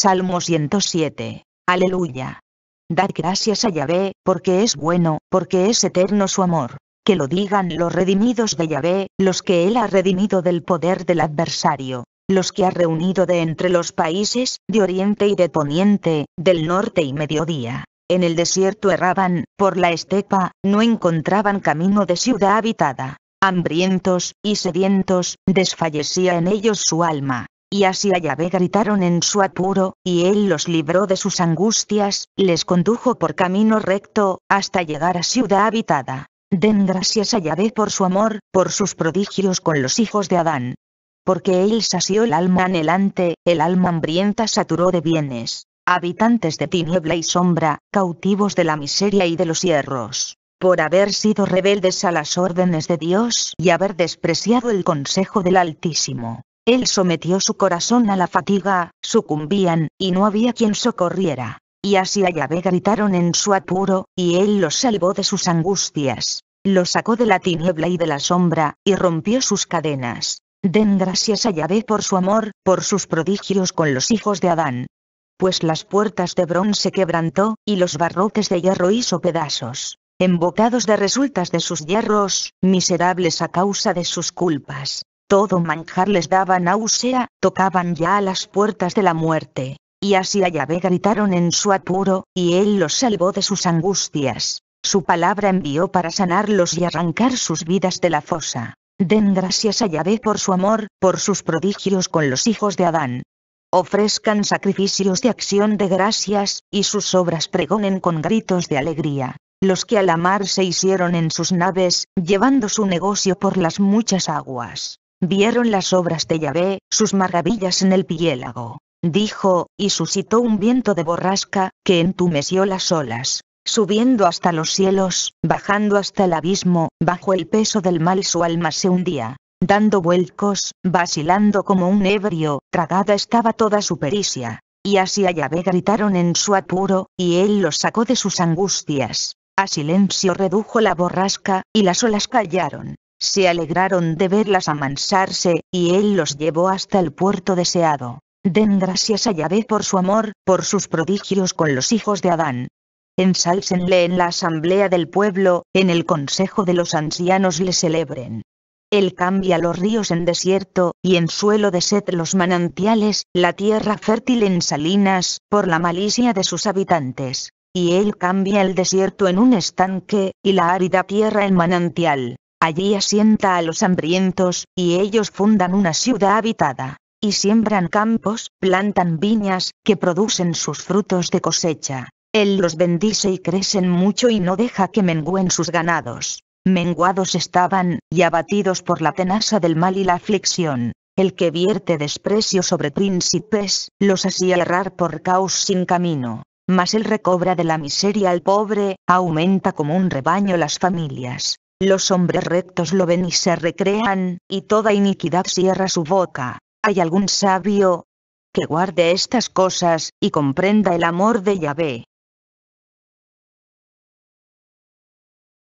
Salmo 107. Aleluya. Dad gracias a Yahvé, porque es bueno, porque es eterno su amor. Que lo digan los redimidos de Yahvé, los que él ha redimido del poder del adversario, los que ha reunido de entre los países, de oriente y de poniente, del norte y mediodía. En el desierto erraban, por la estepa, no encontraban camino de ciudad habitada. Hambrientos y sedientos, desfallecía en ellos su alma y así a Yahvé gritaron en su apuro, y él los libró de sus angustias, les condujo por camino recto, hasta llegar a ciudad habitada. Den gracias a Yahvé por su amor, por sus prodigios con los hijos de Adán. Porque él sació el alma anhelante, el alma hambrienta saturó de bienes habitantes de tiniebla y sombra, cautivos de la miseria y de los hierros, por haber sido rebeldes a las órdenes de Dios y haber despreciado el consejo del Altísimo. Él sometió su corazón a la fatiga, sucumbían, y no había quien socorriera. Y así a Yahvé gritaron en su apuro, y él los salvó de sus angustias. Los sacó de la tiniebla y de la sombra, y rompió sus cadenas. Den gracias a Yahvé por su amor, por sus prodigios con los hijos de Adán. Pues las puertas de bronce quebrantó, y los barrotes de hierro hizo pedazos. Embocados de resultas de sus hierros, miserables a causa de sus culpas. Todo manjar les daba náusea, tocaban ya a las puertas de la muerte. Y así a Yahvé gritaron en su apuro, y él los salvó de sus angustias. Su palabra envió para sanarlos y arrancar sus vidas de la fosa. Den gracias a Yahvé por su amor, por sus prodigios con los hijos de Adán. Ofrezcan sacrificios de acción de gracias, y sus obras pregonen con gritos de alegría. Los que al mar se hicieron en sus naves, llevando su negocio por las muchas aguas. Vieron las obras de Yahvé, sus maravillas en el piélago. Dijo, y suscitó un viento de borrasca, que entumeció las olas, subiendo hasta los cielos, bajando hasta el abismo, bajo el peso del mal su alma se hundía, dando vuelcos, vacilando como un ebrio, tragada estaba toda su pericia. Y así a Yahvé gritaron en su apuro, y él los sacó de sus angustias. A silencio redujo la borrasca, y las olas callaron. Se alegraron de verlas amansarse, y él los llevó hasta el puerto deseado. Den gracias a Yahvé por su amor, por sus prodigios con los hijos de Adán. Ensálcenle en la asamblea del pueblo, en el consejo de los ancianos le celebren. Él cambia los ríos en desierto, y en suelo de sed los manantiales, la tierra fértil en salinas, por la malicia de sus habitantes. Y él cambia el desierto en un estanque, y la árida tierra en manantial. Allí asienta a los hambrientos, y ellos fundan una ciudad habitada. Y siembran campos, plantan viñas, que producen sus frutos de cosecha. Él los bendice y crecen mucho y no deja que mengüen sus ganados. Menguados estaban, y abatidos por la tenaza del mal y la aflicción. El que vierte desprecio sobre príncipes, los hacía errar por caos sin camino. Mas él recobra de la miseria al pobre, aumenta como un rebaño las familias. Los hombres rectos lo ven y se recrean, y toda iniquidad cierra su boca. ¿Hay algún sabio que guarde estas cosas, y comprenda el amor de Yahvé?